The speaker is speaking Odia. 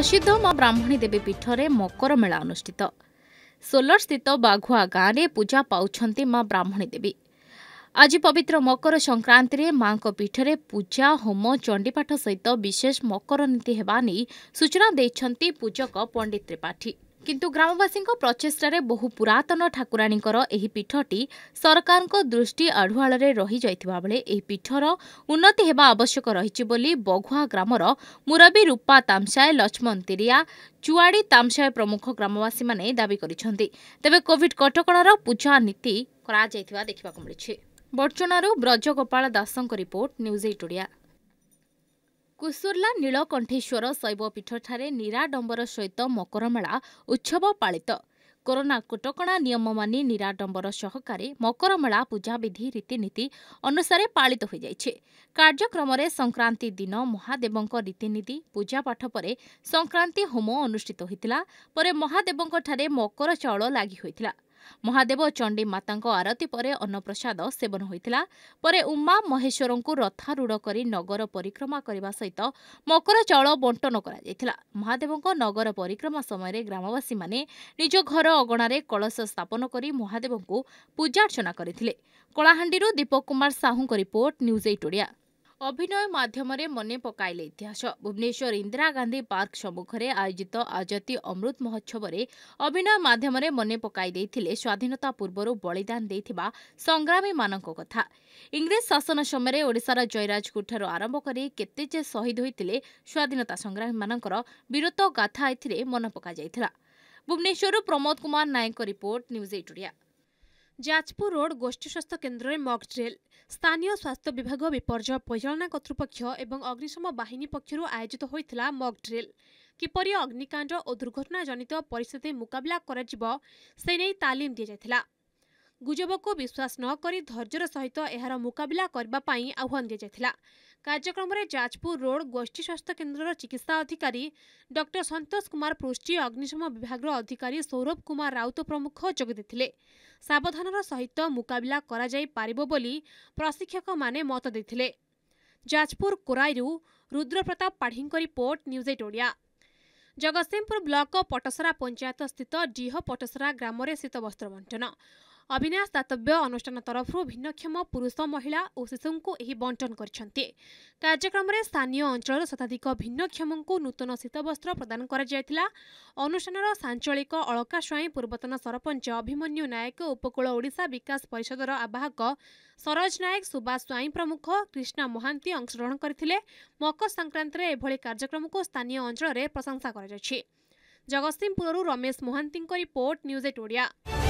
ପ୍ରସିଦ୍ଧ ମା ବ୍ରାହ୍ମଣୀ ଦେବୀ ପୀଠରେ ମକର ମେଳା ଅନୁଷ୍ଠିତ ସୋଲରସ୍ଥିତ ବାଘୁଆ ଗାଁରେ ପୂଜା ପାଉଛନ୍ତି ମା ବ୍ରାହ୍ମଣୀ ଦେବୀ ଆଜି ପବିତ୍ର ମକର ସଂକ୍ରାନ୍ତିରେ ମାଙ୍କ ପୀଠରେ ପୂଜା ହୋମ ଚଣ୍ଡିପାଠ ସହିତ ବିଶେଷ ମକର ନୀତି ହେବା ନେଇ ସୂଚନା ଦେଇଛନ୍ତି ପୂଜକ ପଣ୍ଡିତ ତ୍ରିପାଠୀ କିନ୍ତୁ ଗ୍ରାମବାସୀଙ୍କ ପ୍ରଚେଷ୍ଟାରେ ବହୁ ପୁରାତନ ଠାକୁରାଣୀଙ୍କର ଏହି ପୀଠଟି ସରକାରଙ୍କ ଦୃଷ୍ଟି ଆଢୁଆଳରେ ରହିଯାଇଥିବା ବେଳେ ଏହି ପୀଠର ଉନ୍ନତି ହେବା ଆବଶ୍ୟକ ରହିଛି ବୋଲି ବଘୁଆ ଗ୍ରାମର ମୁରବୀ ରୂପା ତାମସାଏ ଲକ୍ଷ୍ମଣ ତିରିଆ ଚୁଆଡ଼ି ତାମସାଏ ପ୍ରମୁଖ ଗ୍ରାମବାସୀମାନେ ଦାବି କରିଛନ୍ତି ତେବେ କୋଭିଡ୍ କଟକଣାର ପୂଜା ନୀତି କରାଯାଇଥିବା ଦେଖିବାକୁ ମିଳିଛି ବର୍ଜନାରୁ ବ୍ରଜଗୋପାଳ ଦାସଙ୍କ report news eight Kusurla Nilakantheswar ଶୈବପୀଠଠାରେ ନିରାଡମ୍ବର ସହିତ ମକରମେଳା ଉତ୍ସବ ପାଳିତ କରୋନା କଟକଣା ନିୟମ ମାନି ନିରାଡମ୍ବର ସହକାରେ ମକରମେଳା ପୂଜାବିଧି ରୀତିନୀତି ଅନୁସାରେ ପାଳିତ ହୋଇଯାଇଛି କାର୍ଯ୍ୟକ୍ରମରେ ସଂକ୍ରାନ୍ତି ଦିନ ମହାଦେବଙ୍କ ରୀତିନୀତି ପୂଜାପାଠ ପରେ ସଂକ୍ରାନ୍ତି ହୋମ ଅନୁଷ୍ଠିତ ହୋଇଥିଲା ପରେ ମହାଦେବଙ୍କଠାରେ ମକର ଚାଉଳ ଲାଗି ହୋଇଥିଲା ମହାଦେବ ଚଣ୍ଡୀ ମାତାଙ୍କ ଆରତୀ ପରେ ଅନ୍ନପ୍ରସାଦ ସେବନ ହୋଇଥିଲା ପରେ ଉମା ମହେଶ୍ୱରଙ୍କୁ ରଥାରୂଢ଼ କରି ନଗର ପରିକ୍ରମା କରିବା ସହିତ ମକର ଚାଉଳ ବଣ୍ଟନ କରାଯାଇଥିଲା ମହାଦେବଙ୍କ ନଗର ପରିକ୍ରମା ସମୟରେ ଗ୍ରାମବାସୀମାନେ ନିଜ ଘର ଅଗଣାରେ କଳସ ସ୍ଥାପନ କରି ମହାଦେବଙ୍କୁ ପୂଜାର୍ଚ୍ଚନା କରିଥିଲେ କଳାହାଣ୍ଡିରୁ ଦୀପକ କୁମାର ସାହୁଙ୍କ ରିପୋର୍ଟ ନ୍ୟୁଜ୍ ଏଇଟ୍ ଓଡ଼ିଆ ଅଭିନୟ ମାଧ୍ୟମରେ ମନେ ପକାଇଲେ ଇତିହାସ ଭୁବନେଶ୍ୱର ଇନ୍ଦିରା ଗାନ୍ଧୀ ପାର୍କ ସମ୍ମୁଖରେ ଆୟୋଜିତ ଆଜାତି ଅମୃତ ମହୋତ୍ସବରେ ଅଭିନୟ ମାଧ୍ୟମରେ ମନେ ପକାଇ ଦେଇଥିଲେ ସ୍ୱାଧୀନତା ପୂର୍ବରୁ ବଳିଦାନ ଦେଇଥିବା ସଂଗ୍ରାମୀମାନଙ୍କ କଥା ଇଂରେଜ ଶାସନ ସମୟରେ ଓଡ଼ିଶାର ଜୟରାଜଗୁଠାରୁ ଆରମ୍ଭ କରି କେତେ ଯେ ଶହୀଦ ହୋଇଥିଲେ ସ୍ୱାଧୀନତା ସଂଗ୍ରାମୀମାନଙ୍କର ବୀରତ ଗାଥା ଏଥିରେ ମନେ ପକାଯାଇଥିଲା ଭୁବନେଶ୍ୱରରୁ ପ୍ରମୋଦ କୁମାର ନାୟକଙ୍କ report news eight Jajpur road ଗୋଷ୍ଠୀ ସ୍ୱାସ୍ଥ୍ୟ କେନ୍ଦ୍ରରେ ମକ୍ଡ୍ରିଲ୍ ସ୍ଥାନୀୟ ସ୍ୱାସ୍ଥ୍ୟ ବିଭାଗ ବିପର୍ଯ୍ୟୟ ପରିଚାଳନା କର୍ତ୍ତୃପକ୍ଷ ଏବଂ ଅଗ୍ନିଶମ ବାହିନୀ ପକ୍ଷରୁ ଆୟୋଜିତ ହୋଇଥିଲା ମକ୍ଡ୍ରିଲ୍ କିପରି ଅଗ୍ନିକାଣ୍ଡ ଓ ଦୁର୍ଘଟଣାଜନିତ ପରିସ୍ଥିତି ମୁକାବିଲା କରାଯିବ ସେ ନେଇ ତାଲିମ ଦିଆଯାଇଥିଲା ଗୁଜବକୁ ବିଶ୍ୱାସ ନ କରି ଧୈର୍ଯ୍ୟର ସହିତ ଏହାର ମୁକାବିଲା କରିବା ପାଇଁ ଆହ୍ୱାନ ଦିଆଯାଇଥିଲା କାର୍ଯ୍ୟକ୍ରମରେ ଯାଜପୁର ରୋଡ଼ ଗୋଷ୍ଠୀ ସ୍ୱାସ୍ଥ୍ୟ କେନ୍ଦ୍ରର ଚିକିତ୍ସା ଅଧିକାରୀ ଡକ୍ଟର ସନ୍ତୋଷ କୁମାର ପୃଷ୍ଟି ଅଗ୍ନିଶମ ବିଭାଗର ଅଧିକାରୀ ସୌରଭ କୁମାର ରାଉତ ପ୍ରମୁଖ ଯୋଗ ଦେଇଥିଲେ ସାବଧାନର ସହିତ ମୁକାବିଲା କରାଯାଇପାରିବ ବୋଲି ପ୍ରଶିକ୍ଷକମାନେ ମତ ଦେଇଥିଲେ ଯାଜପୁର କୋରାଇରୁ ରୁଦ୍ରପ୍ରତାପ ପାଢ଼ୀଙ୍କ report news eight Odia Jagatsinghpur block Patasara panchayat ସ୍ଥିତ ଡିହ ପଟସରା ଗ୍ରାମରେ ଶୀତବସ୍ତ୍ର ବଣ୍ଟନ ଅବିନାଶ ଦାତବ୍ୟ ଅନୁଷ୍ଠାନ ତରଫରୁ ଭିନ୍ନକ୍ଷମ ପୁରୁଷ ମହିଳା ଓ ଶିଶୁଙ୍କୁ ଏହି ବଣ୍ଟନ କରିଛନ୍ତି କାର୍ଯ୍ୟକ୍ରମରେ ସ୍ଥାନୀୟ ଅଞ୍ଚଳର ଶତାଧିକ ଭିନ୍ନକ୍ଷମଙ୍କୁ ନୂତନ ଶୀତବସ୍ତ୍ର ପ୍ରଦାନ କରାଯାଇଥିଲା ଅନୁଷ୍ଠାନର ସାଞ୍ଚଳିକ ଅଳକା ସ୍ୱାଇଁ ପୂର୍ବତନ ସରପଞ୍ଚ ଅଭିମନ୍ୟୁ ନାୟକ ଉପକୂଳ ଓଡ଼ିଶା ବିକାଶ ପରିଷଦର ଆବାହକ ସରୋଜ ନାୟକ ସୁବାସ ସ୍ୱାଇଁ ପ୍ରମୁଖ କ୍ରିଷ୍ଣା ମହାନ୍ତି ଅଂଶଗ୍ରହଣ କରିଥିଲେ ମକର ସଂକ୍ରାନ୍ତିରେ ଏଭଳି କାର୍ଯ୍ୟକ୍ରମକୁ ସ୍ଥାନୀୟ ଅଞ୍ଚଳରେ ପ୍ରଶଂସା କରାଯାଇଛି ଜଗତସିଂହପୁରରୁ ରମେଶ ମହାନ୍ତିଙ୍କ ରିପୋର୍ଟ ନ୍ୟୁଜ୍ ଏଟ୍ ଓଡ଼ିଆ